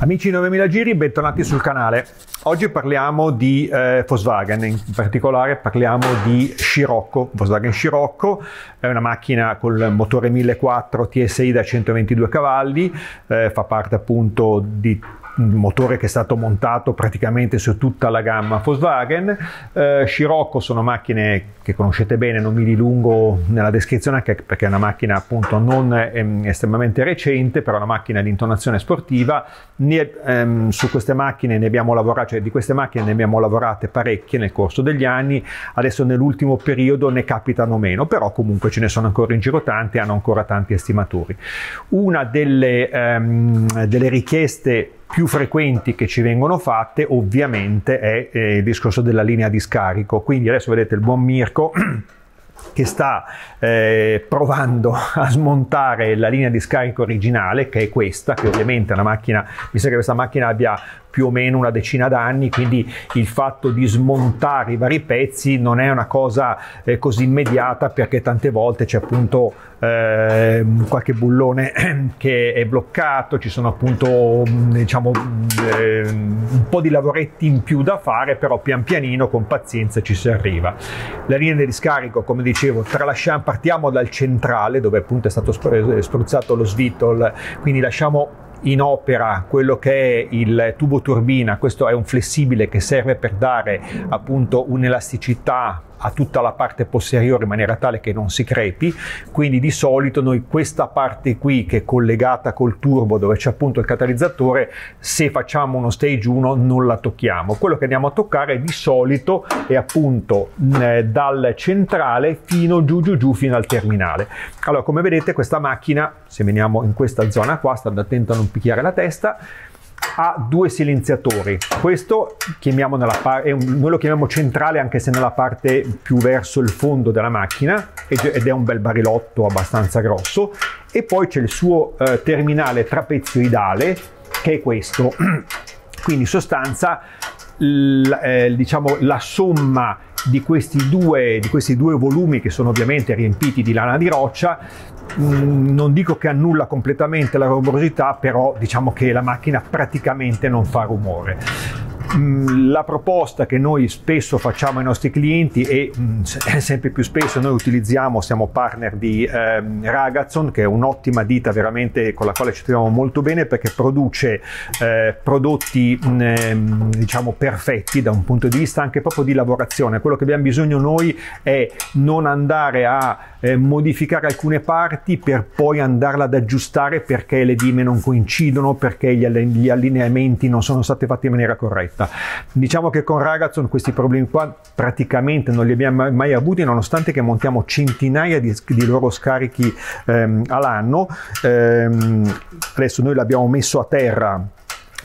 Amici 9000 Giri, bentornati sul canale. Oggi parliamo di eh, Volkswagen, in particolare parliamo di Scirocco, Volkswagen Scirocco, è una macchina col motore 1.4 TSI da 122 cavalli, eh, fa parte appunto di un motore che è stato montato praticamente su tutta la gamma Volkswagen. Eh, Scirocco sono macchine che conoscete bene, non mi dilungo nella descrizione anche perché è una macchina appunto non ehm, estremamente recente, però è una macchina di intonazione sportiva. Ne, ehm, su queste macchine ne abbiamo lavorato, cioè di queste macchine ne abbiamo lavorate parecchie nel corso degli anni, adesso nell'ultimo periodo ne capitano meno, però comunque ce ne sono ancora in giro tante, hanno ancora tanti estimatori. Una delle, ehm, delle richieste più frequenti che ci vengono fatte ovviamente è eh, il discorso della linea di scarico. Quindi adesso vedete il buon Mirko che sta eh, provando a smontare la linea di scarico originale che è questa che ovviamente è una macchina mi sa che questa macchina abbia più o meno una decina d'anni, quindi il fatto di smontare i vari pezzi non è una cosa eh, così immediata perché tante volte c'è appunto eh, qualche bullone che è bloccato, ci sono appunto mm, diciamo eh, un po' di lavoretti in più da fare, però pian pianino con pazienza ci si arriva. La linea di scarico, come dicevo, tralasciamo, partiamo dal centrale dove appunto è stato eh, spruzzato lo svitol, quindi lasciamo in opera quello che è il tubo turbina, questo è un flessibile che serve per dare appunto un'elasticità a tutta la parte posteriore in maniera tale che non si crepi, quindi di solito noi questa parte qui che è collegata col turbo dove c'è appunto il catalizzatore, se facciamo uno stage 1 non la tocchiamo, quello che andiamo a toccare di solito è appunto eh, dal centrale fino giù giù giù fino al terminale. Allora come vedete questa macchina, se veniamo in questa zona qua, stando attenti a non picchiare la testa, ha due silenziatori. Questo par- un, noi lo chiamiamo centrale anche se nella parte più verso il fondo della macchina ed è un bel barilotto abbastanza grosso e poi c'è il suo eh, terminale trapezoidale che è questo. Quindi in sostanza l, eh, diciamo la somma di questi, due, di questi due volumi che sono ovviamente riempiti di lana di roccia mm, non dico che annulla completamente la rumorosità, però diciamo che la macchina praticamente non fa rumore. Mm, la proposta che noi spesso facciamo ai nostri clienti e mm, sempre più spesso noi utilizziamo, siamo partner di eh, Ragazon, che è un'ottima ditta veramente con la quale ci troviamo molto bene perché produce eh, prodotti mh, mm, ehm, diciamo perfetti da un punto di vista anche proprio di lavorazione. Quello che abbiamo bisogno noi è non andare a eh, modificare alcune parti per poi andarla ad aggiustare perché le dime non coincidono, perché gli allineamenti non sono stati fatti in maniera corretta giornata. Diciamo che con Ragazon questi problemi qua praticamente non li abbiamo mai avuti, nonostante che montiamo centinaia di, di loro scarichi ehm, all'anno. Ehm, adesso noi l'abbiamo messo a terra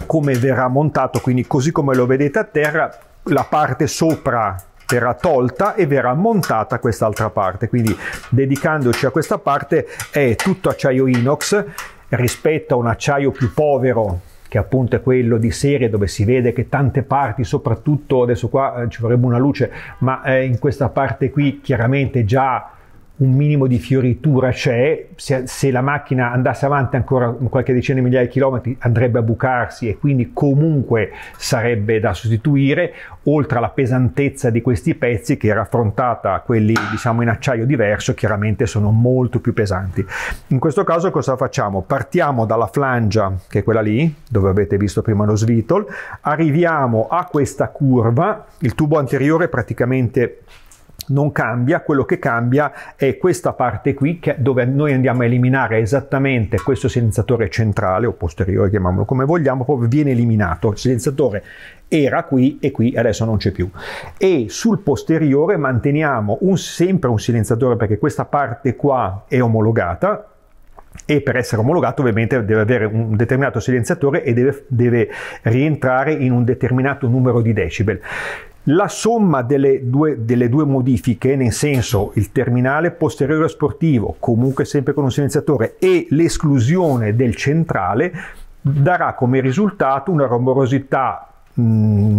come verrà montato, quindi così come lo vedete a terra, la parte sopra verrà tolta e verrà montata quest'altra parte quindi dedicandoci a questa parte è tutto acciaio inox rispetto a un acciaio più povero che appunto è quello di serie dove si vede che tante parti, soprattutto adesso qua eh, ci vorrebbe una luce, ma eh, in questa parte qui chiaramente già un minimo di fioritura c'è, se, se, la macchina andasse avanti ancora qualche decina di migliaia di chilometri andrebbe a bucarsi e quindi comunque sarebbe da sostituire, oltre alla pesantezza di questi pezzi che raffrontata a quelli diciamo in acciaio diverso chiaramente sono molto più pesanti. In questo caso cosa facciamo? Partiamo dalla flangia che è quella lì, dove avete visto prima lo svitol, arriviamo a questa curva, il tubo anteriore praticamente non cambia, quello che cambia è questa parte qui che, dove noi andiamo a eliminare esattamente questo silenziatore centrale o posteriore, chiamiamolo come vogliamo, proprio viene eliminato. Il silenziatore era qui e qui adesso non c'è più. E sul posteriore manteniamo un, sempre un silenziatore perché questa parte qua è omologata, e per essere omologato ovviamente deve avere un determinato silenziatore e deve, deve rientrare in un determinato numero di decibel. La somma delle due, delle due, modifiche, nel senso il terminale posteriore sportivo, comunque sempre con un silenziatore, e l'esclusione del centrale, darà come risultato una rumorosità Mm,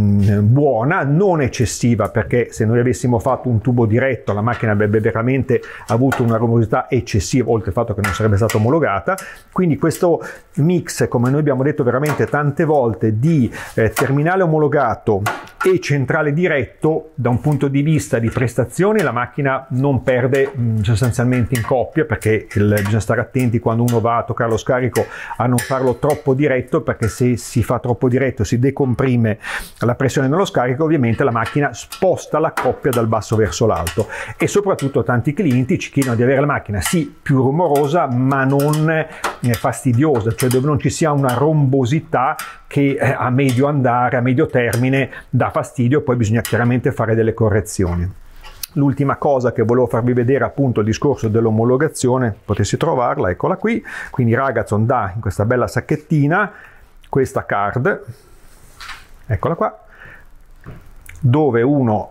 buona, non eccessiva, perché se noi avessimo fatto un tubo diretto la macchina avrebbe veramente avuto una rumorosità eccessiva, oltre al fatto che non sarebbe stata omologata. Quindi questo mix, come noi abbiamo detto veramente tante volte, di eh, terminale omologato e centrale diretto, da un punto di vista di prestazioni la macchina non perde mh, mm, sostanzialmente in coppia, perché il, bisogna stare attenti quando uno va a toccare lo scarico a non farlo troppo diretto, perché se si fa troppo diretto si decomprime pressione, la pressione nello scarico, ovviamente la macchina sposta la coppia dal basso verso l'alto e soprattutto tanti clienti ci chiedono di avere la macchina sì più rumorosa ma non eh, fastidiosa, cioè dove non ci sia una rombosità che eh, a medio andare, a medio termine dà fastidio, poi bisogna chiaramente fare delle correzioni. L'ultima cosa che volevo farvi vedere appunto il discorso dell'omologazione, potessi trovarla, eccola qui, quindi Ragazon dà in questa bella sacchettina questa card eccola qua, dove uno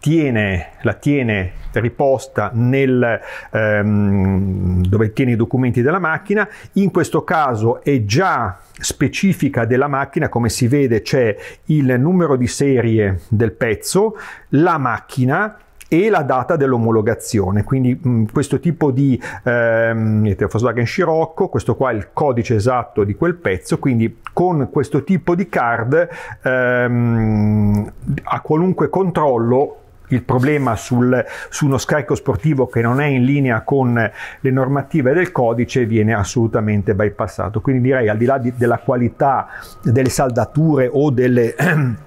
tiene, la tiene riposta nel, ehm, dove tiene i documenti della macchina, in questo caso è già specifica della macchina, come si vede c'è il numero di serie del pezzo, la macchina, e la data dell'omologazione, quindi mh, mm, questo tipo di ehm, Volkswagen Scirocco, questo qua è il codice esatto di quel pezzo, quindi con questo tipo di card ehm, a qualunque controllo il problema sul, su uno scarico sportivo che non è in linea con le normative del codice viene assolutamente bypassato. Quindi direi al di là di, della qualità delle saldature o delle...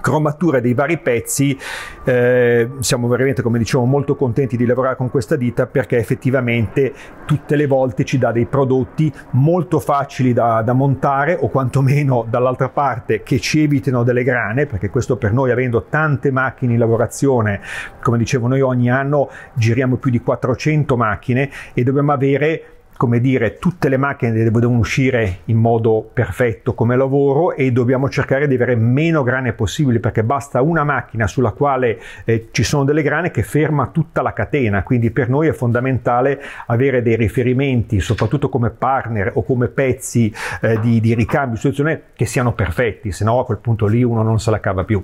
cromatura dei vari pezzi eh, siamo veramente come dicevo molto contenti di lavorare con questa ditta perché effettivamente tutte le volte ci dà dei prodotti molto facili da, da montare o quantomeno dall'altra parte che ci evitino delle grane perché questo per noi avendo tante macchine in lavorazione come dicevo noi ogni anno giriamo più di 400 macchine e dobbiamo avere come dire, tutte le macchine devono uscire in modo perfetto come lavoro e dobbiamo cercare di avere meno grane possibili perché basta una macchina sulla quale eh, ci sono delle grane che ferma tutta la catena, quindi per noi è fondamentale avere dei riferimenti, soprattutto come partner o come pezzi eh, di, di ricambio, soluzione che siano perfetti, se no a quel punto lì uno non se la cava più.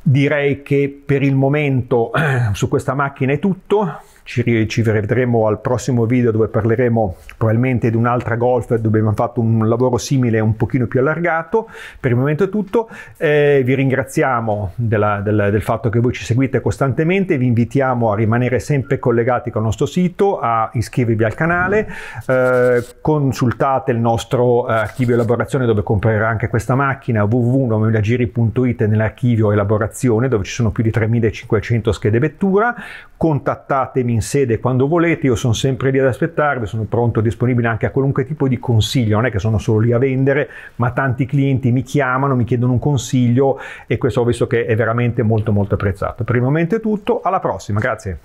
Direi che per il momento su questa macchina è tutto ci, ci rivedremo al prossimo video dove parleremo probabilmente di un'altra golf dove abbiamo fatto un lavoro simile un pochino più allargato. Per il momento è tutto, eh, vi ringraziamo della, del, del, fatto che voi ci seguite costantemente, vi invitiamo a rimanere sempre collegati con il nostro sito, a iscrivervi al canale, eh, consultate il nostro eh, archivio elaborazione dove comprerà anche questa macchina www.nomelagiri.it nell'archivio elaborazione dove ci sono più di 3500 schede vettura, contattatemi in sede quando volete, io sono sempre lì ad aspettarvi, sono pronto e disponibile anche a qualunque tipo di consiglio, non è che sono solo lì a vendere, ma tanti clienti mi chiamano, mi chiedono un consiglio e questo ho visto che è veramente molto molto apprezzato. Per il momento è tutto, alla prossima, grazie.